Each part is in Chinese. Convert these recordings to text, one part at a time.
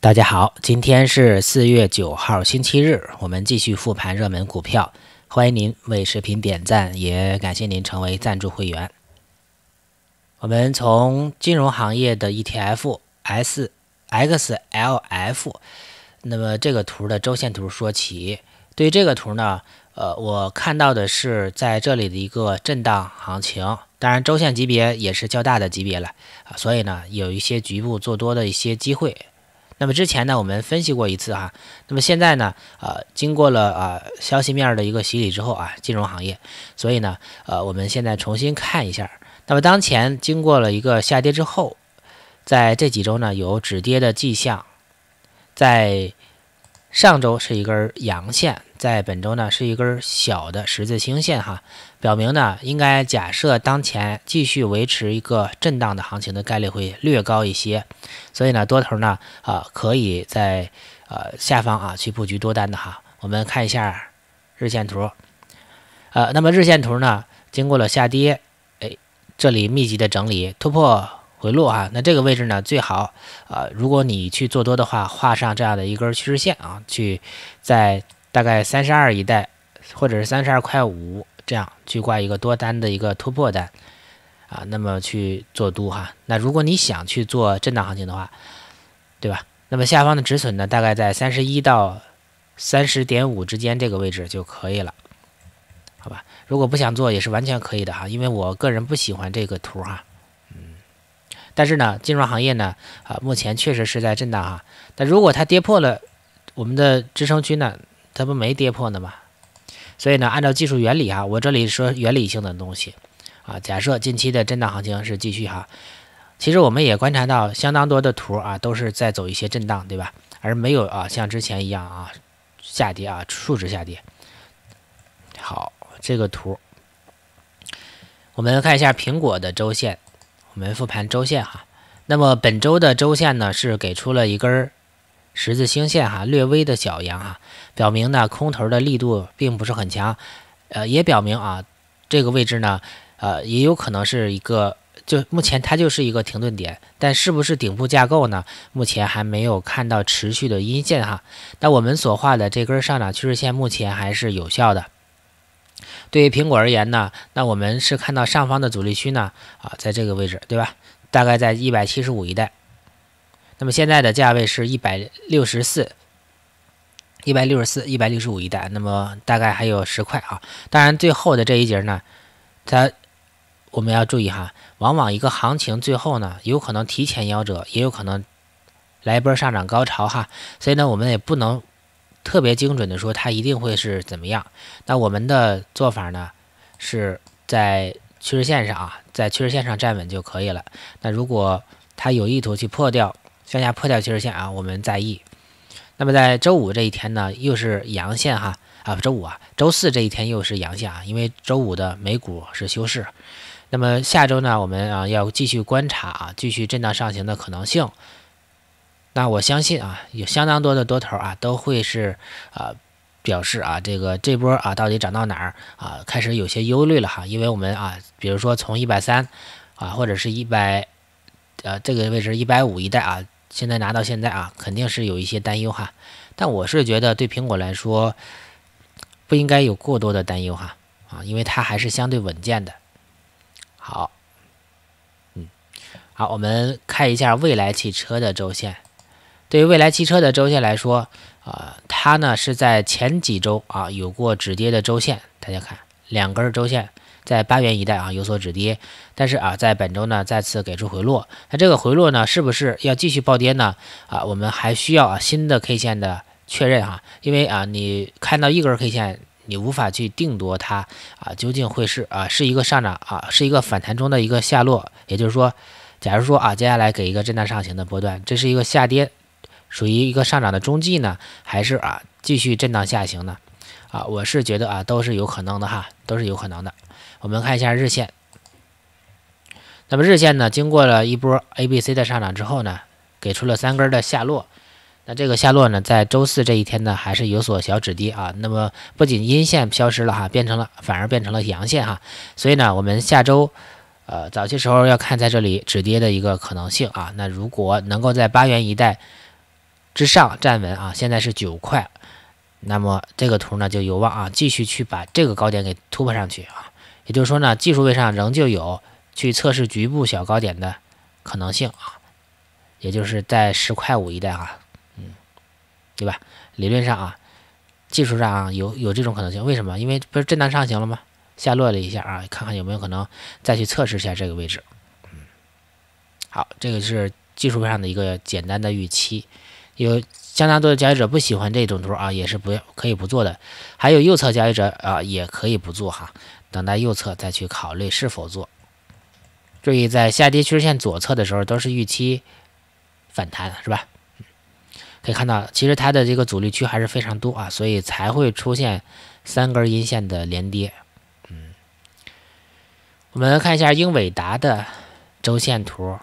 大家好，今天是四月九号，星期日，我们继续复盘热门股票。欢迎您为视频点赞，也感谢您成为赞助会员。我们从金融行业的 ETF SXLF，那么这个图的周线图说起。对于这个图呢，呃，我看到的是在这里的一个震荡行情，当然周线级别也是较大的级别了啊，所以呢，有一些局部做多的一些机会。那么之前呢，我们分析过一次哈。那么现在呢，呃，经过了呃消息面的一个洗礼之后啊，金融行业，所以呢，呃，我们现在重新看一下。那么当前经过了一个下跌之后，在这几周呢有止跌的迹象，在上周是一根阳线，在本周呢是一根小的十字星线哈。表明呢，应该假设当前继续维持一个震荡的行情的概率会略高一些，所以呢，多头呢，啊，可以在呃下方啊去布局多单的哈。我们看一下日线图，呃，那么日线图呢，经过了下跌，哎，这里密集的整理突破回落啊，那这个位置呢，最好啊，如果你去做多的话，画上这样的一根趋势线啊，去在大概三十二一带，或者是三十二块五。这样去挂一个多单的一个突破单，啊，那么去做多哈。那如果你想去做震荡行情的话，对吧？那么下方的止损呢，大概在三十一到三十点五之间这个位置就可以了，好吧？如果不想做也是完全可以的哈，因为我个人不喜欢这个图哈。嗯，但是呢，金融行业呢，啊，目前确实是在震荡哈。但如果它跌破了我们的支撑区呢，它不没跌破呢吗？所以呢，按照技术原理哈，我这里说原理性的东西，啊，假设近期的震荡行情是继续哈，其实我们也观察到相当多的图啊，都是在走一些震荡，对吧？而没有啊，像之前一样啊，下跌啊，数值下跌。好，这个图，我们看一下苹果的周线，我们复盘周线哈。那么本周的周线呢，是给出了一根。十字星线哈，略微的小阳哈，表明呢空头的力度并不是很强，呃，也表明啊这个位置呢，呃，也有可能是一个就目前它就是一个停顿点，但是不是顶部架构呢？目前还没有看到持续的阴线哈。那我们所画的这根上涨趋势线目前还是有效的。对于苹果而言呢，那我们是看到上方的阻力区呢啊，在这个位置对吧？大概在一百七十五一带。那么现在的价位是一百六十四，一百六十四，一百六十五一袋，那么大概还有十块啊。当然最后的这一节呢，它我们要注意哈，往往一个行情最后呢，有可能提前夭折，也有可能来一波上涨高潮哈。所以呢，我们也不能特别精准的说它一定会是怎么样。那我们的做法呢，是在趋势线上啊，在趋势线上站稳就可以了。那如果它有意图去破掉，向下破掉趋势线啊，我们在意。那么在周五这一天呢，又是阳线哈啊，周五啊，周四这一天又是阳线啊，因为周五的美股是休市。那么下周呢，我们啊要继续观察啊，继续震荡上行的可能性。那我相信啊，有相当多的多头啊，都会是啊表示啊，这个这波啊到底涨到哪儿啊，开始有些忧虑了哈，因为我们啊，比如说从一百三啊，或者是一百呃这个位置一百五一带啊。现在拿到现在啊，肯定是有一些担忧哈，但我是觉得对苹果来说，不应该有过多的担忧哈啊，因为它还是相对稳健的。好，嗯，好，我们看一下未来汽车的周线。对于未来汽车的周线来说，啊，它呢是在前几周啊有过止跌的周线，大家看两根周线。在八元一带啊有所止跌，但是啊在本周呢再次给出回落，那这个回落呢是不是要继续暴跌呢？啊，我们还需要啊新的 K 线的确认哈，因为啊你看到一根 K 线，你无法去定夺它啊究竟会是啊是一个上涨啊是一个反弹中的一个下落，也就是说，假如说啊接下来给一个震荡上行的波段，这是一个下跌，属于一个上涨的中继呢，还是啊继续震荡下行呢？啊，我是觉得啊都是有可能的哈，都是有可能的。我们看一下日线，那么日线呢，经过了一波 A、B、C 的上涨之后呢，给出了三根的下落，那这个下落呢，在周四这一天呢，还是有所小止跌啊。那么不仅阴线消失了哈，变成了反而变成了阳线哈，所以呢，我们下周呃早期时候要看在这里止跌的一个可能性啊。那如果能够在八元一带之上站稳啊，现在是九块，那么这个图呢就有望啊继续去把这个高点给突破上去啊。也就是说呢，技术位上仍旧有去测试局部小高点的可能性啊，也就是在十块五一带啊，嗯，对吧？理论上啊，技术上有有这种可能性。为什么？因为不是震荡上行了吗？下落了一下啊，看看有没有可能再去测试一下这个位置。嗯，好，这个是技术位上的一个简单的预期。有相当多的交易者不喜欢这种图啊，也是不要可以不做的。还有右侧交易者啊，也可以不做哈。等待右侧再去考虑是否做。注意，在下跌趋势线左侧的时候，都是预期反弹，是吧？可以看到，其实它的这个阻力区还是非常多啊，所以才会出现三根阴线的连跌。嗯，我们看一下英伟达的周线图。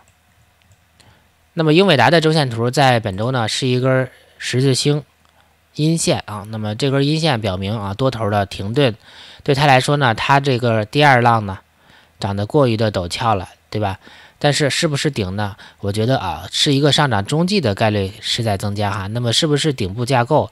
那么，英伟达的周线图在本周呢是一根十字星阴线啊。那么这根阴线表明啊多头的停顿。对他来说呢，他这个第二浪呢，长得过于的陡峭了，对吧？但是是不是顶呢？我觉得啊，是一个上涨中继的概率是在增加哈。那么是不是顶部架构？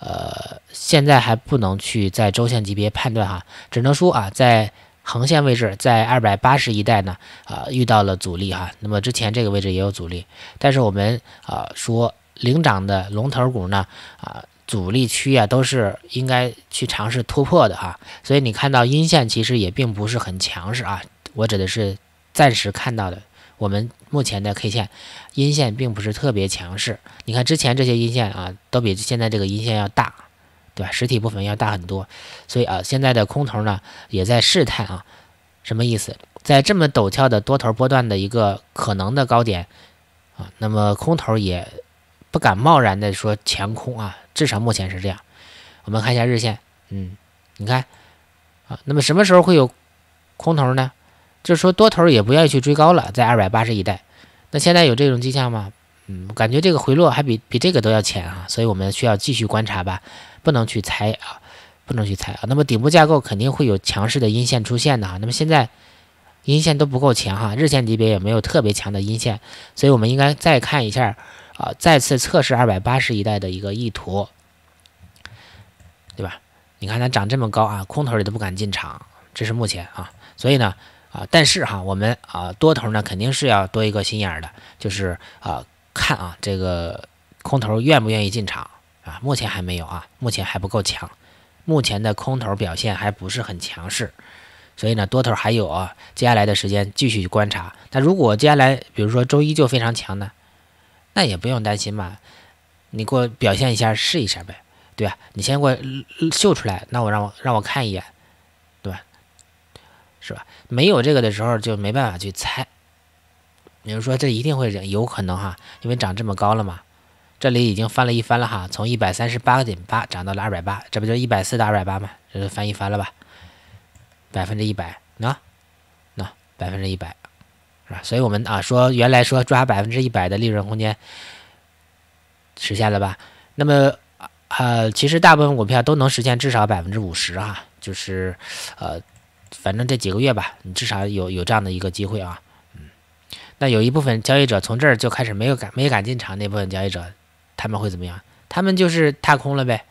呃，现在还不能去在周线级别判断哈，只能说啊，在横线位置，在二百八十一带呢啊遇到了阻力哈。那么之前这个位置也有阻力，但是我们啊说领涨的龙头股呢啊。阻力区啊，都是应该去尝试突破的啊，所以你看到阴线其实也并不是很强势啊，我指的是暂时看到的，我们目前的 K 线阴线并不是特别强势。你看之前这些阴线啊，都比现在这个阴线要大，对吧？实体部分要大很多，所以啊，现在的空头呢也在试探啊，什么意思？在这么陡峭的多头波段的一个可能的高点啊，那么空头也。不敢贸然的说强空啊，至少目前是这样。我们看一下日线，嗯，你看啊，那么什么时候会有空头呢？就是说多头也不愿意去追高了，在二百八十一带。那现在有这种迹象吗？嗯，感觉这个回落还比比这个都要浅啊，所以我们需要继续观察吧，不能去猜啊，不能去猜啊。那么顶部架构肯定会有强势的阴线出现的啊。那么现在阴线都不够强哈，日线级别也没有特别强的阴线，所以我们应该再看一下。啊，再次测试二百八十一带的一个意图，对吧？你看它涨这么高啊，空头也都不敢进场，这是目前啊。所以呢，啊，但是哈，我们啊多头呢肯定是要多一个心眼的，就是啊看啊这个空头愿不愿意进场啊？目前还没有啊，目前还不够强，目前的空头表现还不是很强势，所以呢多头还有啊接下来的时间继续观察。那如果接下来比如说周一就非常强呢？那也不用担心嘛，你给我表现一下试一下呗，对吧？你先给我秀出来，那我让我让我看一眼，对吧？是吧？没有这个的时候就没办法去猜。比如说，这一定会有可能哈，因为涨这么高了嘛，这里已经翻了一番了哈，从一百三十八点八涨到了二百八，这不就一百四到二百八嘛，这就翻一番了吧？百分之一百，喏，喏，百分之一百。是吧？所以，我们啊说，原来说抓百分之一百的利润空间，实现了吧？那么，呃，其实大部分股票都能实现至少百分之五十啊，就是，呃，反正这几个月吧，你至少有有这样的一个机会啊。嗯，那有一部分交易者从这儿就开始没有敢、没敢进场，那部分交易者他们会怎么样？他们就是踏空了呗。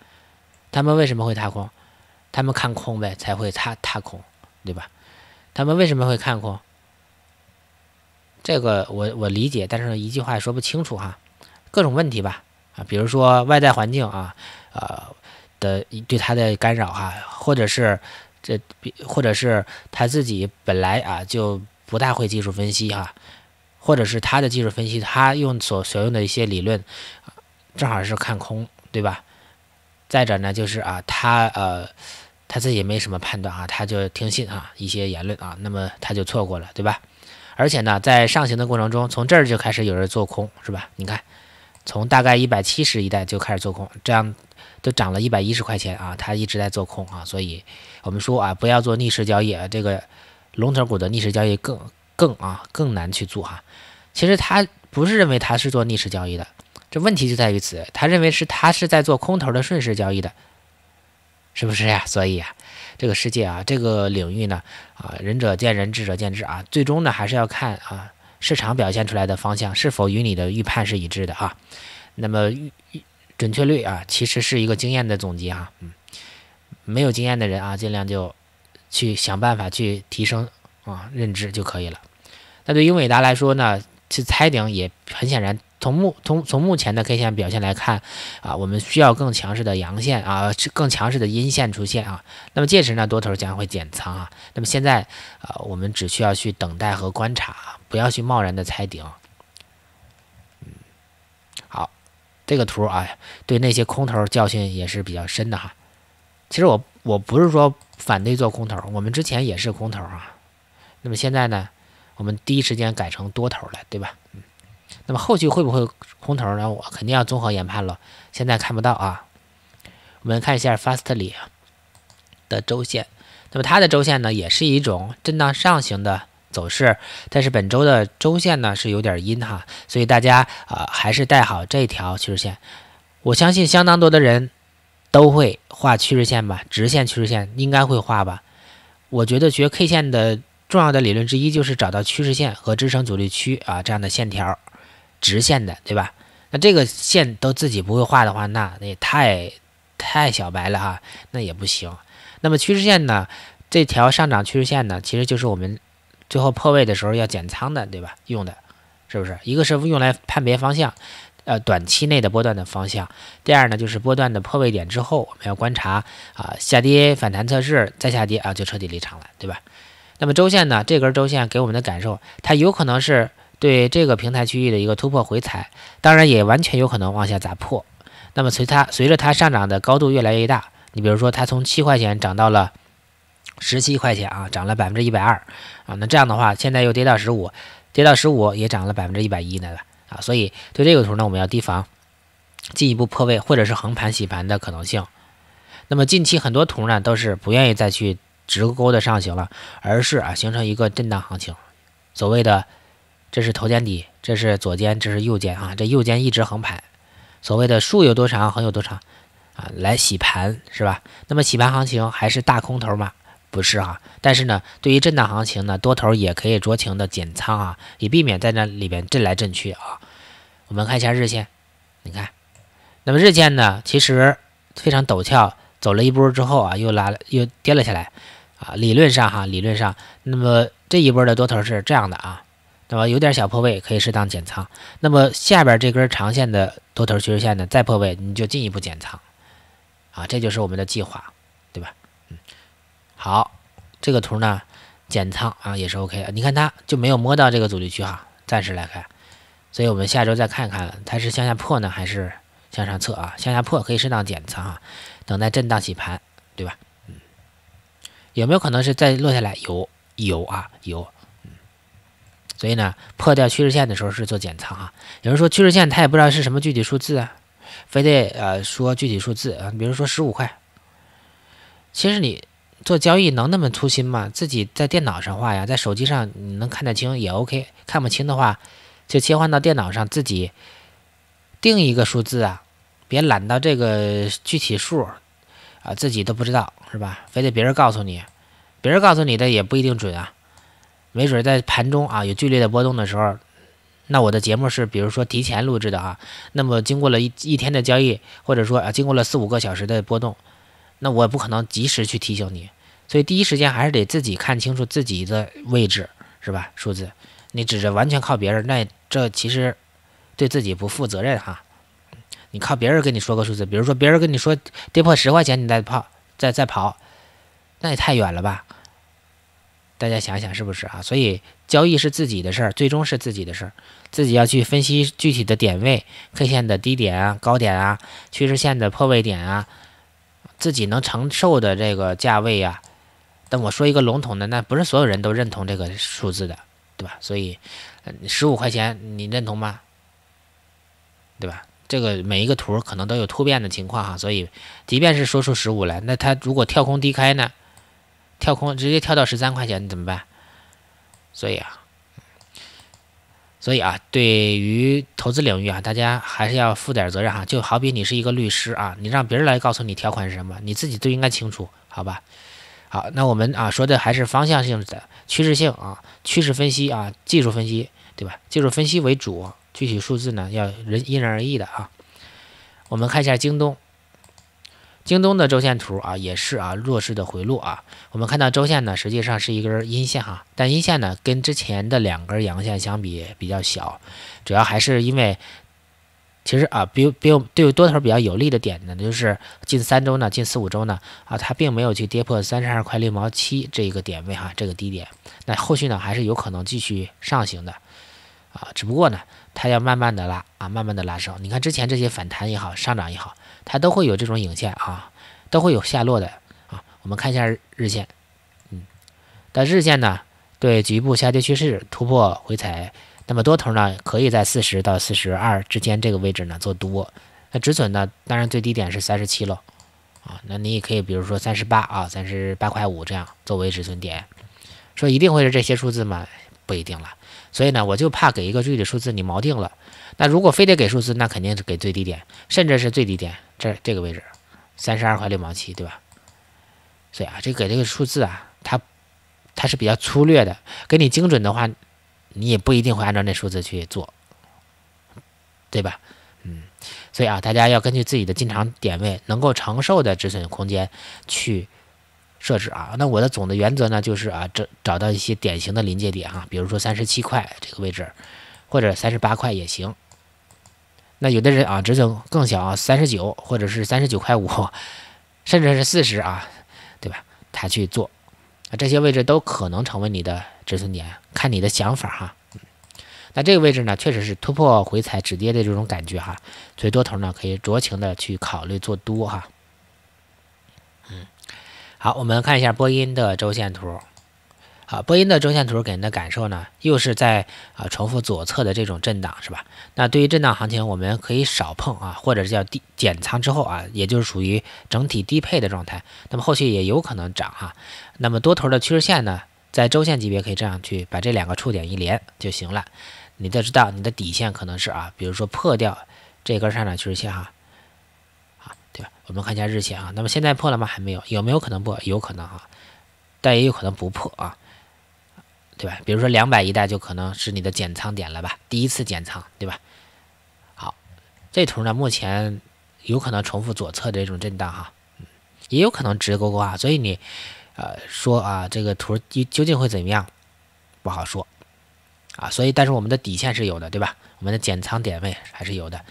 他们为什么会踏空？他们看空呗，才会踏踏空，对吧？他们为什么会看空？这个我我理解，但是一句话也说不清楚哈，各种问题吧啊，比如说外在环境啊，呃的对他的干扰哈，或者是这，或者是他自己本来啊就不大会技术分析哈，或者是他的技术分析，他用所所用的一些理论，正好是看空对吧？再者呢，就是啊，他呃他自己没什么判断啊，他就听信啊一些言论啊，那么他就错过了对吧？而且呢，在上行的过程中，从这儿就开始有人做空，是吧？你看，从大概一百七十一带就开始做空，这样都涨了一百一十块钱啊，他一直在做空啊，所以我们说啊，不要做逆势交易，这个龙头股的逆势交易更更啊更难去做哈。其实他不是认为他是做逆势交易的，这问题就在于此，他认为是他是在做空头的顺势交易的。是不是呀？所以啊，这个世界啊，这个领域呢，啊，仁者见仁，智者见智啊。最终呢，还是要看啊，市场表现出来的方向是否与你的预判是一致的啊。那么，准确率啊，其实是一个经验的总结啊。嗯，没有经验的人啊，尽量就去想办法去提升啊认知就可以了。那对英伟达来说呢，去猜顶也很显然。从目从从目前的 K 线表现来看啊，我们需要更强势的阳线啊，更强势的阴线出现啊。那么届时呢，多头将会减仓啊。那么现在啊，我们只需要去等待和观察，不要去贸然的猜顶。嗯，好，这个图啊，对那些空头教训也是比较深的哈。其实我我不是说反对做空头，我们之前也是空头啊。那么现在呢，我们第一时间改成多头了，对吧？嗯。那么后续会不会空头呢？我肯定要综合研判了。现在看不到啊。我们看一下 FAST l y 的周线。那么它的周线呢，也是一种震荡上行的走势，但是本周的周线呢是有点阴哈，所以大家啊还是带好这条趋势线。我相信相当多的人都会画趋势线吧，直线趋势线应该会画吧。我觉得学 K 线的重要的理论之一就是找到趋势线和支撑阻力区啊这样的线条。直线的，对吧？那这个线都自己不会画的话，那那也太太小白了哈，那也不行。那么趋势线呢？这条上涨趋势线呢，其实就是我们最后破位的时候要减仓的，对吧？用的，是不是？一个是用来判别方向，呃，短期内的波段的方向。第二呢，就是波段的破位点之后，我们要观察啊，下跌反弹测试，再下跌啊，就彻底离场了，对吧？那么周线呢？这根周线给我们的感受，它有可能是。对这个平台区域的一个突破回踩，当然也完全有可能往下砸破。那么随它随着它上涨的高度越来越大，你比如说它从七块钱涨到了十七块钱啊，涨了百分之一百二啊。那这样的话，现在又跌到十五，跌到十五也涨了百分之一百一，呢了啊。所以对这个图呢，我们要提防进一步破位或者是横盘洗盘的可能性。那么近期很多图呢都是不愿意再去直勾的上行了，而是啊形成一个震荡行情，所谓的。这是头肩底，这是左肩，这是右肩啊！这右肩一直横盘，所谓的“竖有多长，横有多长”啊，来洗盘是吧？那么洗盘行情还是大空头吗？不是哈，但是呢，对于震荡行情呢，多头也可以酌情的减仓啊，以避免在那里边震来震去啊。我们看一下日线，你看，那么日线呢，其实非常陡峭，走了一波之后啊，又拉了又跌了下来啊。理论上哈，理论上，那么这一波的多头是这样的啊。那么有点小破位，可以适当减仓。那么下边这根长线的多头趋势线呢，再破位你就进一步减仓，啊，这就是我们的计划，对吧？嗯，好，这个图呢减仓啊也是 OK 的。你看它就没有摸到这个阻力区哈，暂时来看。所以我们下周再看看，它是向下破呢，还是向上测啊？向下破可以适当减仓啊，等待震荡洗盘，对吧？嗯，有没有可能是再落下来？有，有啊，有。所以呢，破掉趋势线的时候是做减仓啊。有人说趋势线他也不知道是什么具体数字啊，非得呃说具体数字啊，比如说十五块。其实你做交易能那么粗心吗？自己在电脑上画呀，在手机上你能看得清也 OK。看不清的话，就切换到电脑上自己定一个数字啊，别懒到这个具体数啊，自己都不知道是吧？非得别人告诉你，别人告诉你的也不一定准啊。没准在盘中啊有剧烈的波动的时候，那我的节目是比如说提前录制的啊，那么经过了一一天的交易，或者说啊经过了四五个小时的波动，那我也不可能及时去提醒你，所以第一时间还是得自己看清楚自己的位置，是吧？数字，你指着完全靠别人，那这其实对自己不负责任哈。你靠别人跟你说个数字，比如说别人跟你说跌破十块钱你再跑再再跑，那也太远了吧。大家想想是不是啊？所以交易是自己的事儿，最终是自己的事儿，自己要去分析具体的点位、K 线的低点啊、高点啊、趋势线的破位点啊，自己能承受的这个价位呀。但我说一个笼统的，那不是所有人都认同这个数字的，对吧？所以十五块钱你认同吗？对吧？这个每一个图可能都有突变的情况哈，所以即便是说出十五来，那它如果跳空低开呢？跳空直接跳到十三块钱怎么办？所以啊，所以啊，对于投资领域啊，大家还是要负点责任哈。就好比你是一个律师啊，你让别人来告诉你条款是什么，你自己都应该清楚，好吧？好，那我们啊说的还是方向性的、趋势性啊、趋势分析啊、技术分析，对吧？技术分析为主，具体数字呢要人因人而异的啊。我们看一下京东。京东的周线图啊，也是啊弱势的回落啊。我们看到周线呢，实际上是一根阴线哈，但阴线呢跟之前的两根阳线相比比较小，主要还是因为，其实啊，比比我对多头比较有利的点呢，就是近三周呢，近四五周呢啊，它并没有去跌破三十二块六毛七这个点位哈，这个低点。那后续呢，还是有可能继续上行的啊，只不过呢，它要慢慢的拉啊，慢慢的拉升。你看之前这些反弹也好，上涨也好。它都会有这种影线啊，都会有下落的啊。我们看一下日线，嗯，但日线呢，对局部下跌趋势突破回踩，那么多头呢，可以在四十到四十二之间这个位置呢做多，那止损呢，当然最低点是三十七了，啊，那你也可以比如说三十八啊，三十八块五这样作为止损点。说一定会是这些数字吗？不一定了。所以呢，我就怕给一个具体的数字你锚定了。那如果非得给数字，那肯定是给最低点，甚至是最低点。这这个位置，三十二块六毛七，对吧？所以啊，这给这个数字啊，它它是比较粗略的。给你精准的话，你也不一定会按照那数字去做，对吧？嗯，所以啊，大家要根据自己的进场点位能够承受的止损空间去设置啊。那我的总的原则呢，就是啊，找找到一些典型的临界点啊，比如说三十七块这个位置，或者三十八块也行。那有的人啊，止损更小啊，三十九或者是三十九块五，甚至是四十啊，对吧？他去做，啊，这些位置都可能成为你的止损点，看你的想法哈。那这个位置呢，确实是突破回踩止跌的这种感觉哈，所以多头呢可以酌情的去考虑做多哈。嗯，好，我们看一下波音的周线图。啊，波音的周线图给人的感受呢，又是在啊重复左侧的这种震荡，是吧？那对于震荡行情，我们可以少碰啊，或者是叫低减仓之后啊，也就是属于整体低配的状态。那么后续也有可能涨哈。那么多头的趋势线呢，在周线级别可以这样去把这两个触点一连就行了。你得知道你的底线可能是啊，比如说破掉这根上涨趋势线哈，啊对吧？我们看一下日线啊，那么现在破了吗？还没有，有没有可能破？有可能啊，但也有可能不破啊。对吧？比如说两百一带就可能是你的减仓点了吧，第一次减仓，对吧？好，这图呢，目前有可能重复左侧这种震荡哈，嗯，也有可能直勾勾啊，所以你，呃，说啊，这个图究竟会怎么样，不好说，啊，所以但是我们的底线是有的，对吧？我们的减仓点位还是有的，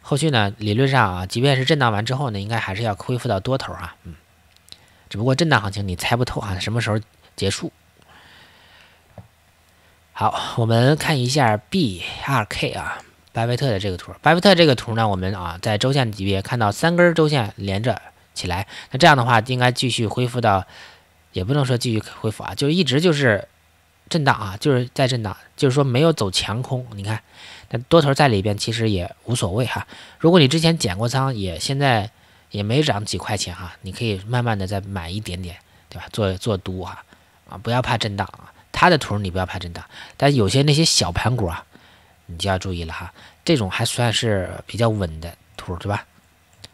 后续呢，理论上啊，即便是震荡完之后呢，应该还是要恢复到多头啊，嗯，只不过震荡行情你猜不透啊，什么时候结束？好，我们看一下 B R K 啊，巴菲特的这个图。巴菲特这个图呢，我们啊在周线级别看到三根周线连着起来，那这样的话应该继续恢复到，也不能说继续恢复啊，就一直就是震荡啊，就是在震荡，就是说没有走强空。你看，那多头在里边其实也无所谓哈。如果你之前减过仓，也现在也没涨几块钱哈，你可以慢慢的再买一点点，对吧？做做多哈，啊，不要怕震荡啊。它的图你不要怕震荡，但有些那些小盘股啊，你就要注意了哈。这种还算是比较稳的图对吧？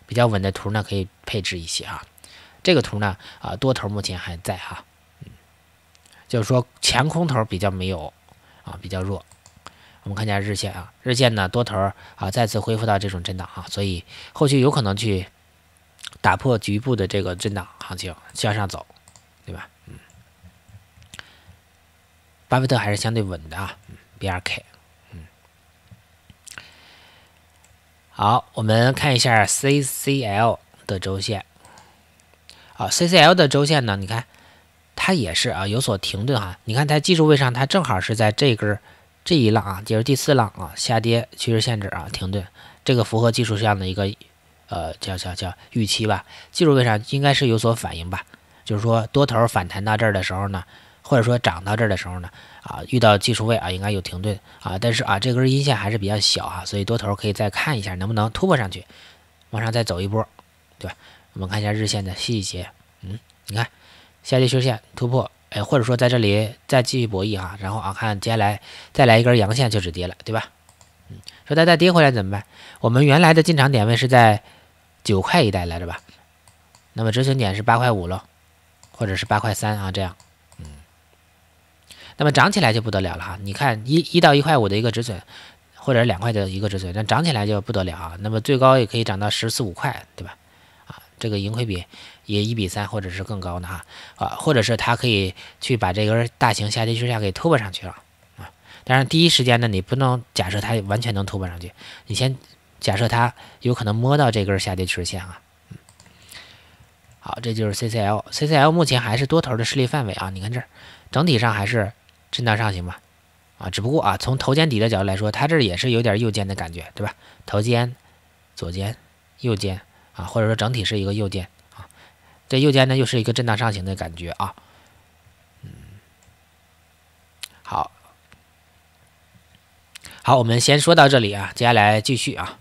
比较稳的图呢可以配置一些啊。这个图呢啊多头目前还在哈，嗯，就是说前空头比较没有啊比较弱。我们看一下日线啊，日线呢多头啊再次恢复到这种震荡哈，所以后续有可能去打破局部的这个震荡行情向上走，对吧？嗯。巴菲特还是相对稳的啊，BRK，嗯，好，我们看一下 CCL 的周线，啊，CCL 的周线呢，你看它也是啊有所停顿哈，你看在技术位上它正好是在这根这一浪啊，就是第四浪啊下跌趋势线制啊停顿，这个符合技术上的一个呃叫叫叫预期吧，技术位上应该是有所反应吧，就是说多头反弹到这儿的时候呢。或者说涨到这儿的时候呢，啊，遇到技术位啊，应该有停顿啊，但是啊，这根阴线还是比较小啊，所以多头可以再看一下能不能突破上去，往上再走一波，对吧？我们看一下日线的细节，嗯，你看下跌趋势线突破，哎，或者说在这里再继续博弈啊，然后啊，看接下来再来一根阳线就止跌了，对吧？嗯，说它再跌回来怎么办？我们原来的进场点位是在九块一带来着吧？那么止损点是八块五喽，或者是八块三啊这样。那么涨起来就不得了了哈！你看一一到一块五的一个止损，或者两块的一个止损，那涨起来就不得了啊！那么最高也可以涨到十四五块，对吧？啊，这个盈亏比也一比三或者是更高的哈啊，或者是它可以去把这根儿大型下跌趋势线给突破上去了啊！但是第一时间呢，你不能假设它完全能突破上去，你先假设它有可能摸到这根下跌趋势线啊。好，这就是 CCL，CCL 目前还是多头的势力范围啊！你看这儿，整体上还是。震荡上行吧，啊，只不过啊，从头肩底的角度来说，它这也是有点右肩的感觉，对吧？头肩、左肩、右肩啊，或者说整体是一个右肩啊，这右肩呢又是一个震荡上行的感觉啊。嗯，好，好，我们先说到这里啊，接下来继续啊。